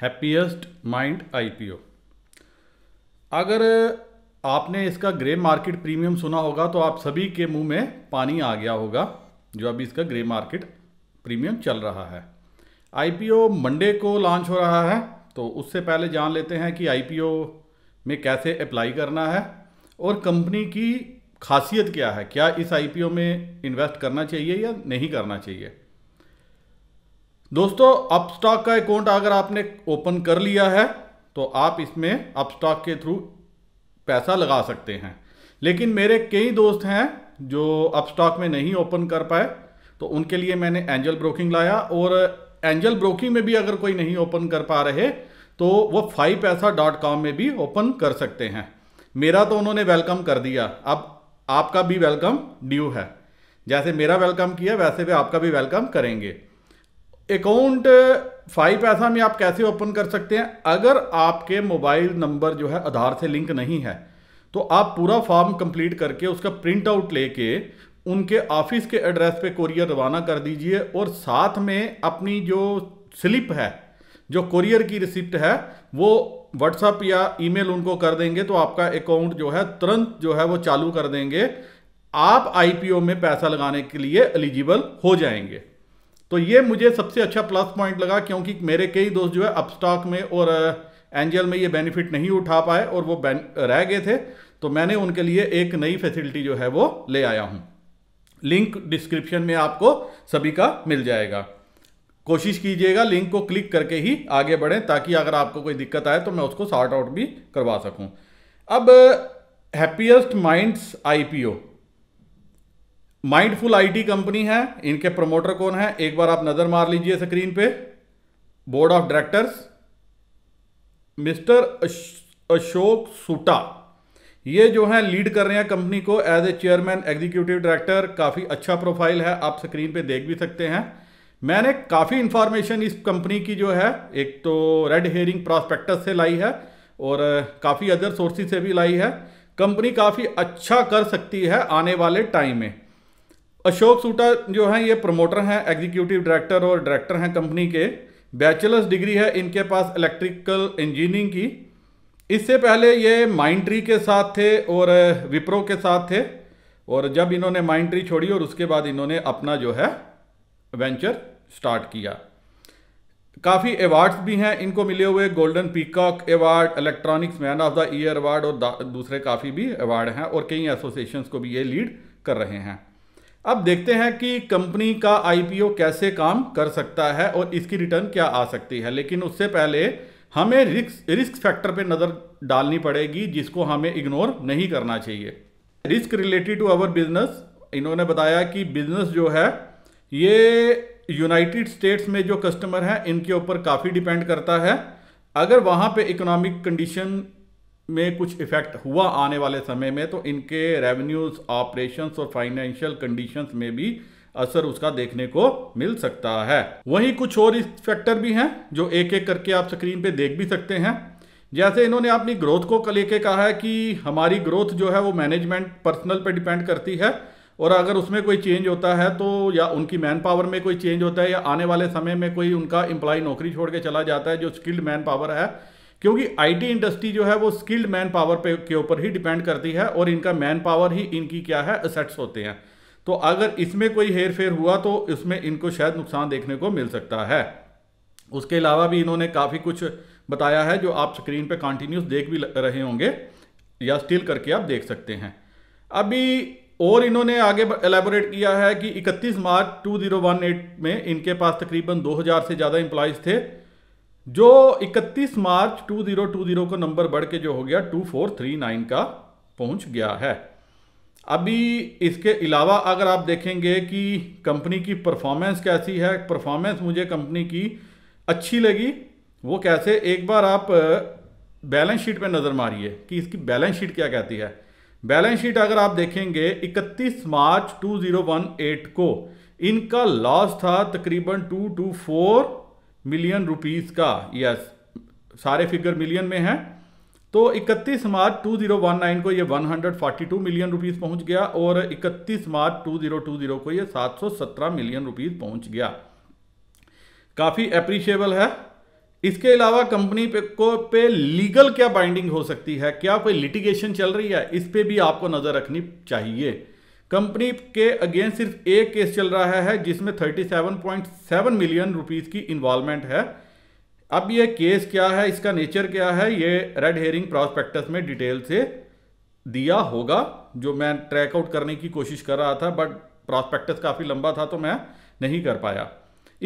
happiest mind IPO अगर आपने इसका ग्रे मार्केट प्रीमियम सुना होगा तो आप सभी के मुंह में पानी आ गया होगा जो अभी इसका ग्रे मार्केट प्रीमियम चल रहा है आईपीओ मंडे को लॉन्च हो रहा है तो उससे पहले जान लेते हैं कि आईपीओ में कैसे अप्लाई करना है और कंपनी की खासियत क्या है क्या इस आईपीओ में इन्वेस्ट करना चाहिए या नहीं करना चाहिए दोस्तों अपस्टॉक का अकाउंट अगर आपने ओपन कर लिया है तो आप इसमें अपस्टॉक के थ्रू पैसा लगा सकते हैं लेकिन मेरे कई दोस्त हैं जो अपस्टॉक में नहीं ओपन कर पाए तो उनके लिए मैंने एंजल ब्रोकिंग लाया और एंजल ब्रोकिंग में भी अगर कोई नहीं ओपन कर पा रहे तो वो फाइव पैसा डॉट कॉम में भी ओपन कर सकते हैं मेरा तो उन्होंने वेलकम कर दिया अब आपका भी वेलकम ड्यू है जैसे मेरा वेलकम किया वैसे वे आपका भी वेलकम करेंगे अकाउंट फाइव पैसा में आप कैसे ओपन कर सकते हैं अगर आपके मोबाइल नंबर जो है आधार से लिंक नहीं है तो आप पूरा फॉर्म कंप्लीट करके उसका प्रिंट आउट लेके उनके ऑफिस के एड्रेस पे कोरियर रवाना कर दीजिए और साथ में अपनी जो स्लिप है जो कोरियर की रिसिप्ट है वो व्हाट्सअप या ईमेल उनको कर देंगे तो आपका अकाउंट जो है तुरंत जो है वो चालू कर देंगे आप आईपीओ में पैसा लगाने के लिए एलिजिबल हो जाएंगे तो ये मुझे सबसे अच्छा प्लस पॉइंट लगा क्योंकि मेरे कई दोस्त जो है अपस्टॉक में और एंजल में ये बेनिफिट नहीं उठा पाए और वो रह गए थे तो मैंने उनके लिए एक नई फैसिलिटी जो है वो ले आया हूँ लिंक डिस्क्रिप्शन में आपको सभी का मिल जाएगा कोशिश कीजिएगा लिंक को क्लिक करके ही आगे बढ़ें ताकि अगर आपको कोई दिक्कत आए तो मैं उसको सॉर्ट आउट भी करवा सकूँ अब Happiest Minds IPO mindful IT company है इनके प्रमोटर कौन है एक बार आप नज़र मार लीजिए स्क्रीन पे board of directors mister Ashok Soota ये जो है लीड कर रहे हैं कंपनी को as a chairman executive director काफ़ी अच्छा प्रोफाइल है आप स्क्रीन पे देख भी सकते हैं मैंने काफ़ी इन्फॉर्मेशन इस कंपनी की जो है एक तो रेड हेयरिंग प्रॉस्पेक्टस से लाई है और काफ़ी अदर सोर्सेज से भी लाई है कंपनी काफ़ी अच्छा कर सकती है आने वाले टाइम में अशोक सूटा जो हैं ये प्रमोटर हैं एग्जीक्यूटिव डायरेक्टर और डायरेक्टर हैं कंपनी के बैचलर्स डिग्री है इनके पास इलेक्ट्रिकल इंजीनियरिंग की इससे पहले ये माइंड ट्री के साथ थे और विप्रो के साथ थे और जब इन्होंने माइंड ट्री छोड़ी और उसके बाद इन्होंने अपना जो है वेंचर स्टार्ट किया काफ़ी अवार्ड्स भी हैं इनको मिले हुए golden peacock award electronics man of the year award और दूसरे काफ़ी भी अवार्ड हैं और कई एसोसिएशन को भी ये लीड कर रहे हैं अब देखते हैं कि कंपनी का आईपीओ कैसे काम कर सकता है और इसकी रिटर्न क्या आ सकती है लेकिन उससे पहले हमें रिस्क रिस्क फैक्टर पर नज़र डालनी पड़ेगी जिसको हमें इग्नोर नहीं करना चाहिए risk related to our business इन्होंने बताया कि बिजनेस जो है ये यूनाइटेड स्टेट्स में जो कस्टमर हैं इनके ऊपर काफ़ी डिपेंड करता है अगर वहाँ पे इकोनॉमिक कंडीशन में कुछ इफेक्ट हुआ आने वाले समय में तो इनके रेवेन्यूज ऑपरेशंस और फाइनेंशियल कंडीशंस में भी असर उसका देखने को मिल सकता है वहीं कुछ और फैक्टर भी हैं जो एक एक करके आप स्क्रीन पे देख भी सकते हैं जैसे इन्होंने अपनी ग्रोथ को लेके कहा है कि हमारी ग्रोथ जो है वो मैनेजमेंट पर्सनल पे डिपेंड करती है और अगर उसमें कोई चेंज होता है तो या उनकी मैन पावर में कोई चेंज होता है या आने वाले समय में कोई उनका एम्प्लॉय नौकरी छोड़ के चला जाता है जो स्किल्ड मैन पावर है क्योंकि आईटी इंडस्ट्री जो है वो स्किल्ड मैन पावर पे के ऊपर ही डिपेंड करती है और इनका मैन पावर ही इनकी क्या है असेट्स होते हैं तो अगर इसमें कोई हेर फेर हुआ तो इसमें इनको शायद नुकसान देखने को मिल सकता है उसके अलावा भी इन्होंने काफ़ी कुछ बताया है जो आप स्क्रीन पर कंटिन्यूस देख भी रहे होंगे या स्टिल करके आप देख सकते हैं अभी और इन्होंने आगे एलेबोरेट किया है कि 31 मार्च 2018 में इनके पास तकरीबन 2000 से ज़्यादा एम्प्लॉयज़ थे जो 31 मार्च 2020 को नंबर बढ़ के जो हो गया 2439 का पहुंच गया है अभी इसके अलावा अगर आप देखेंगे कि कंपनी की परफॉर्मेंस कैसी है परफॉर्मेंस मुझे कंपनी की अच्छी लगी वो कैसे एक बार आप बैलेंस शीट पे नज़र मारिए कि इसकी बैलेंस शीट क्या कहती है बैलेंस शीट अगर आप देखेंगे 31 मार्च 2018 को इनका लॉस था तकरीबन 224 मिलियन रुपीस का यस सारे फिगर मिलियन में है तो 31 मार्च 2019 को ये 142 मिलियन रुपीस पहुंच गया और 31 मार्च 2020 को ये 717 मिलियन रुपीस पहुंच गया काफ़ी अप्रिशिएबल है इसके अलावा कंपनी पे को पे लीगल क्या बाइंडिंग हो सकती है क्या कोई लिटिगेशन चल रही है इस पर भी आपको नज़र रखनी चाहिए कंपनी के अगेंस्ट सिर्फ एक केस चल रहा है जिसमें 37.7 मिलियन रुपीस की इन्वॉल्वमेंट है अब ये केस क्या है इसका नेचर क्या है ये रेड हेरिंग प्रॉस्पेक्टस में डिटेल से दिया होगा जो मैं ट्रैकआउट करने की कोशिश कर रहा था बट प्रॉस्पेक्टस काफ़ी लंबा था तो मैं नहीं कर पाया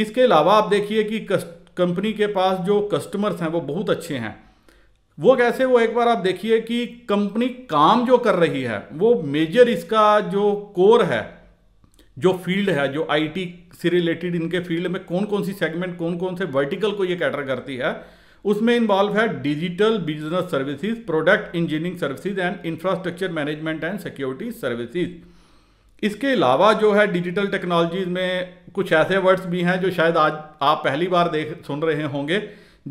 इसके अलावा आप देखिए कि कंपनी के पास जो कस्टमर्स हैं वो बहुत अच्छे हैं वो कैसे वो एक बार आप देखिए कि कंपनी काम जो कर रही है वो मेजर इसका जो कोर है जो फील्ड है जो आईटी से रिलेटेड इनके फील्ड में कौन कौन सी सेगमेंट कौन कौन से वर्टिकल को ये कैटर करती है उसमें इन्वॉल्व है digital business services product engineering services and infrastructure management and security services इसके अलावा जो है डिजिटल टेक्नोलॉजीज में कुछ ऐसे वर्ड्स भी हैं जो शायद आज आप पहली बार देख सुन रहे होंगे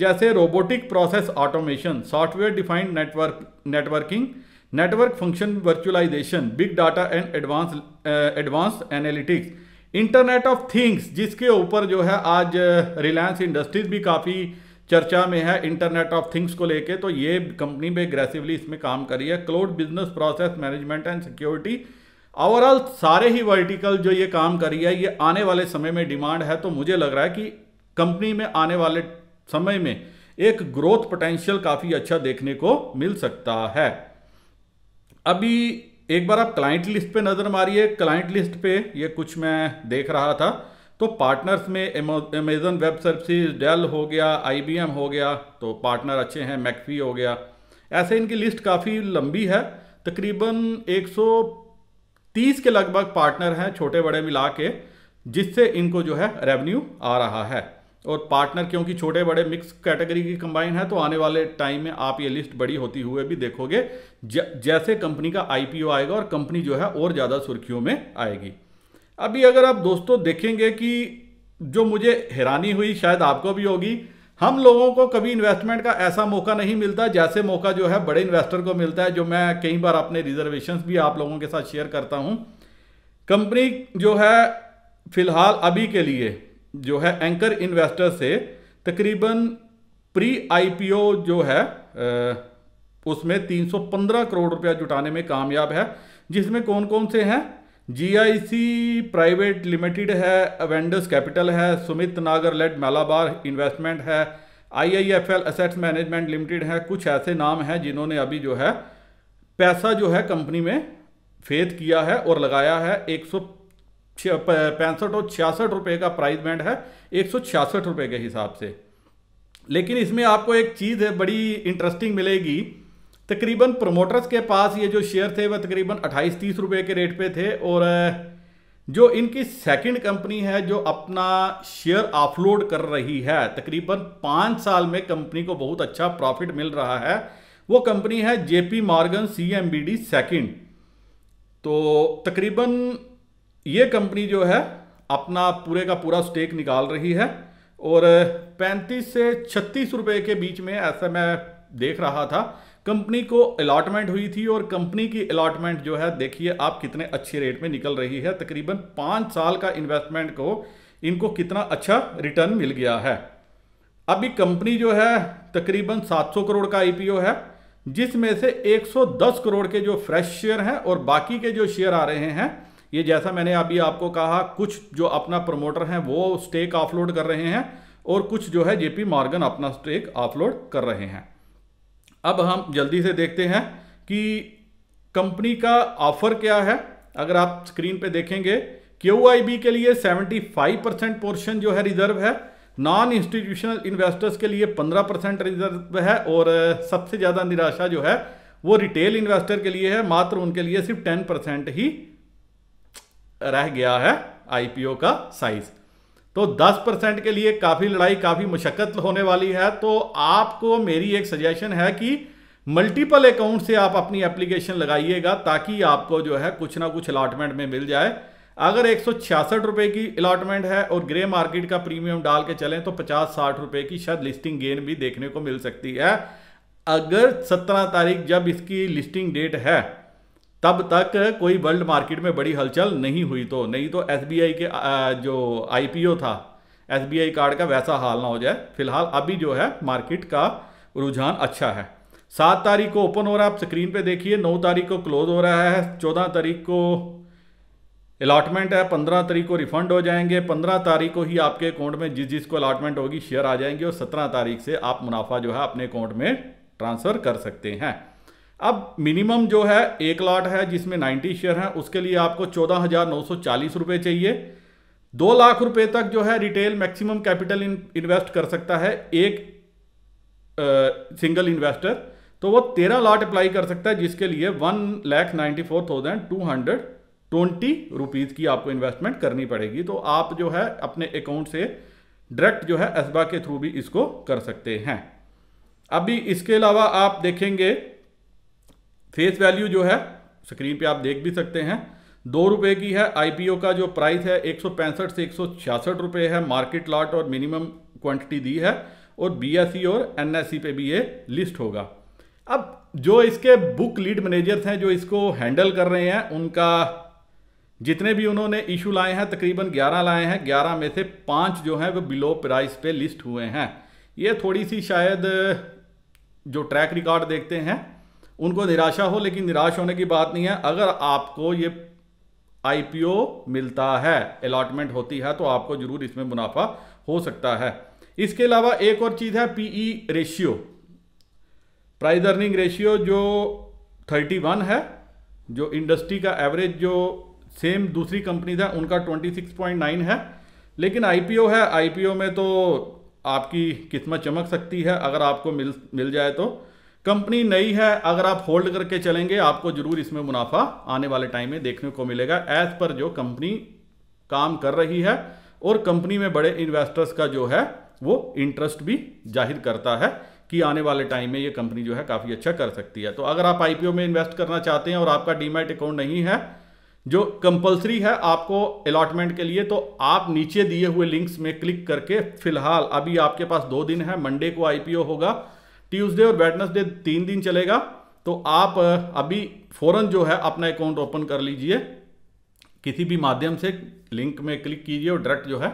जैसे robotic process automation software defined network networking network function virtualisation big data and advance advance analytics internet of things जिसके ऊपर जो है आज रिलायंस इंडस्ट्रीज भी काफ़ी चर्चा में है इंटरनेट ऑफ थिंग्स को लेके तो ये कंपनी भी एग्रेसिवली इसमें काम कर रही है cloud business process management and security overall सारे ही वर्टिकल जो ये काम कर रही है ये आने वाले समय में डिमांड है तो मुझे लग रहा है कि कंपनी में आने वाले समय में एक ग्रोथ पोटेंशियल काफ़ी अच्छा देखने को मिल सकता है अभी एक बार आप क्लाइंट लिस्ट पे नज़र मारिए क्लाइंट लिस्ट पे ये कुछ मैं देख रहा था तो पार्टनर्स में अमेजन वेब सर्विसेज डेल हो गया आईबीएम हो गया तो पार्टनर अच्छे हैं मैकफी हो गया ऐसे इनकी लिस्ट काफ़ी लंबी है तकरीबन 130 के लगभग पार्टनर हैं छोटे बड़े मिला के जिससे इनको जो है रेवेन्यू आ रहा है और पार्टनर क्योंकि छोटे बड़े मिक्स कैटेगरी की कंबाइन है तो आने वाले टाइम में आप ये लिस्ट बड़ी होती हुए भी देखोगे जैसे कंपनी का आई आएगा और कंपनी जो है और ज़्यादा सुर्खियों में आएगी अभी अगर आप दोस्तों देखेंगे कि जो मुझे हैरानी हुई शायद आपको भी होगी हम लोगों को कभी इन्वेस्टमेंट का ऐसा मौका नहीं मिलता जैसे मौका जो है बड़े इन्वेस्टर को मिलता है जो मैं कई बार अपने रिजर्वेशन भी आप लोगों के साथ शेयर करता हूँ कंपनी जो है फिलहाल अभी के लिए जो है एंकर इन्वेस्टर से तकरीबन प्री आईपीओ जो है उसमें 315 करोड़ रुपया जुटाने में कामयाब है जिसमें कौन कौन से हैं जीआईसी प्राइवेट लिमिटेड है अवेंडस कैपिटल है सुमित नागर लेड मालाबार इन्वेस्टमेंट है आईआईएफएल असेट्स मैनेजमेंट लिमिटेड है कुछ ऐसे नाम हैं जिन्होंने अभी जो है पैसा जो है कंपनी में फेद किया है और लगाया है एक पैंसठ और छियासठ रुपये का प्राइस बैंड है एक सौ छियासठ रुपये के हिसाब से लेकिन इसमें आपको एक चीज़ है बड़ी इंटरेस्टिंग मिलेगी तकरीबन प्रोमोटर्स के पास ये जो शेयर थे वह तकरीबन अट्ठाईस तीस रुपये के रेट पे थे और जो इनकी सेकंड कंपनी है जो अपना शेयर ऑफलोड कर रही है तकरीबन पाँच साल में कंपनी को बहुत अच्छा प्रॉफिट मिल रहा है वो कंपनी है JP Morgan C M B D second तो तकरीबन ये कंपनी जो है अपना पूरे का पूरा स्टेक निकाल रही है और 35 से छत्तीस रुपए के बीच में ऐसा मैं देख रहा था कंपनी को अलाटमेंट हुई थी और कंपनी की अलाटमेंट जो है देखिए आप कितने अच्छे रेट में निकल रही है तकरीबन पाँच साल का इन्वेस्टमेंट को इनको कितना अच्छा रिटर्न मिल गया है अभी कंपनी जो है तकरीबन 700 करोड़ का आईपीओ है जिसमें से 110 करोड़ के जो फ्रेश शेयर हैं और बाकी के जो शेयर आ रहे हैं ये जैसा मैंने अभी आपको कहा कुछ जो अपना प्रमोटर हैं वो स्टेक ऑफलोड कर रहे हैं और कुछ जो है जेपी मॉर्गन अपना स्टेक ऑफलोड कर रहे हैं अब हम जल्दी से देखते हैं कि कंपनी का ऑफर क्या है अगर आप स्क्रीन पे देखेंगे क्यू के लिए 75 परसेंट पोर्शन जो है रिजर्व है नॉन इंस्टीट्यूशनल इन्वेस्टर्स के लिए 15 परसेंट रिजर्व है और सबसे ज़्यादा निराशा जो है वो रिटेल इन्वेस्टर के लिए है मात्र उनके लिए सिर्फ 10 परसेंट ही रह गया है आईपीओ का साइज तो 10 परसेंट के लिए काफ़ी लड़ाई काफ़ी मशक्क़त होने वाली है तो आपको मेरी एक सजेशन है कि मल्टीपल अकाउंट से आप अपनी एप्लीकेशन लगाइएगा ताकि आपको जो है कुछ ना कुछ अलाटमेंट में मिल जाए अगर एक रुपए की अलाटमेंट है और ग्रे मार्केट का प्रीमियम डाल के चलें तो पचास साठ रुपए की शायद लिस्टिंग गेन भी देखने को मिल सकती है अगर सत्रह तारीख जब इसकी लिस्टिंग डेट है तब तक कोई वर्ल्ड मार्केट में बड़ी हलचल नहीं हुई तो नहीं तो एस के जो आई था एस कार्ड का वैसा हाल ना हो जाए फिलहाल अभी जो है मार्केट का रुझान अच्छा है सात तारीख को ओपन हो रहा है आप स्क्रीन पे देखिए नौ तारीख को क्लोज हो रहा है चौदह तारीख को अलाटमेंट है पंद्रह तारीख को रिफंड हो जाएंगे पंद्रह तारीख को ही आपके अकाउंट में जिस जिसको अलाटमेंट होगी शेयर आ जाएंगे और सत्रह तारीख से आप मुनाफा जो है अपने अकाउंट में ट्रांसफ़र कर सकते हैं अब मिनिमम जो है एक लाट है जिसमें 90 शेयर हैं उसके लिए आपको चौदह हज़ार नौ सौ चालीस रुपये चाहिए दो लाख रुपए तक जो है रिटेल मैक्सिमम कैपिटल इन्वेस्ट कर सकता है एक आ, सिंगल इन्वेस्टर तो वो तेरह लाट अप्लाई कर सकता है जिसके लिए one lakh ninety four thousand two hundred twenty rupees की आपको इन्वेस्टमेंट करनी पड़ेगी तो आप जो है अपने अकाउंट से डायरेक्ट जो है एसबा के थ्रू भी इसको कर सकते हैं अभी इसके अलावा आप देखेंगे फेस वैल्यू जो है स्क्रीन पे आप देख भी सकते हैं दो रुपये की है आईपीओ का जो प्राइस है एक से एक सौ है मार्केट लॉट और मिनिमम क्वांटिटी दी है और बीएसई e और एनएससी e पे भी ये लिस्ट होगा अब जो इसके बुक लीड मैनेजर्स हैं जो इसको हैंडल कर रहे हैं उनका जितने भी उन्होंने इशू लाए हैं तकरीबन 11 लाए हैं 11 में से पाँच जो हैं वो बिलो प्राइस पे लिस्ट हुए हैं ये थोड़ी सी शायद जो ट्रैक रिकॉर्ड देखते हैं उनको निराशा हो लेकिन निराश होने की बात नहीं है अगर आपको ये आईपीओ मिलता है अलाटमेंट होती है तो आपको जरूर इसमें मुनाफा हो सकता है इसके अलावा एक और चीज़ है PE ratio price earning ratio जो 31 है जो इंडस्ट्री का एवरेज जो सेम दूसरी कंपनीज है उनका 26.9 है लेकिन आईपीओ है आईपीओ में तो आपकी किस्मत चमक सकती है अगर आपको मिल मिल जाए तो कंपनी नई है अगर आप होल्ड करके चलेंगे आपको जरूर इसमें मुनाफा आने वाले टाइम में देखने को मिलेगा एज पर जो कंपनी काम कर रही है और कंपनी में बड़े इन्वेस्टर्स का जो है वो इंटरेस्ट भी जाहिर करता है कि आने वाले टाइम में ये कंपनी जो है काफ़ी अच्छा कर सकती है तो अगर आप आईपीओ में इन्वेस्ट करना चाहते हैं और आपका डीमैट अकाउंट नहीं है जो कंपलसरी है आपको अलॉटमेंट के लिए तो आप नीचे दिए हुए लिंक्स में क्लिक करके फिलहाल अभी आपके पास दो दिन है मंडे को आईपीओ होगा ट्यूसडे और वेडनेसडे तीन दिन चलेगा तो आप अभी फ़ौरन जो है अपना अकाउंट ओपन कर लीजिए किसी भी माध्यम से लिंक में क्लिक कीजिए और डायरेक्ट जो है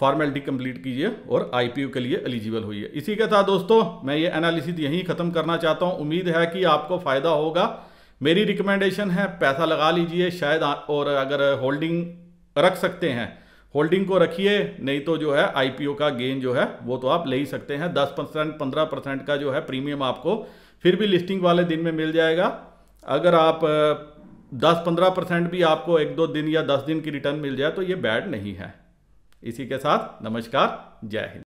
फॉर्मेलिटी कंप्लीट कीजिए और आईपीयू के लिए एलिजिबल होइए इसी के साथ दोस्तों मैं ये एनालिसिस यहीं ख़त्म करना चाहता हूँ उम्मीद है कि आपको फ़ायदा होगा मेरी रिकमेंडेशन है पैसा लगा लीजिए शायद और अगर होल्डिंग रख सकते हैं होल्डिंग को रखिए नहीं तो जो है आईपीओ का गेन जो है वो तो आप ले ही सकते हैं दस परसेंट पंद्रह परसेंट का जो है प्रीमियम आपको फिर भी लिस्टिंग वाले दिन में मिल जाएगा अगर आप दस पंद्रह परसेंट भी आपको एक दो दिन या दस दिन की रिटर्न मिल जाए तो ये बैड नहीं है इसी के साथ नमस्कार जय हिंद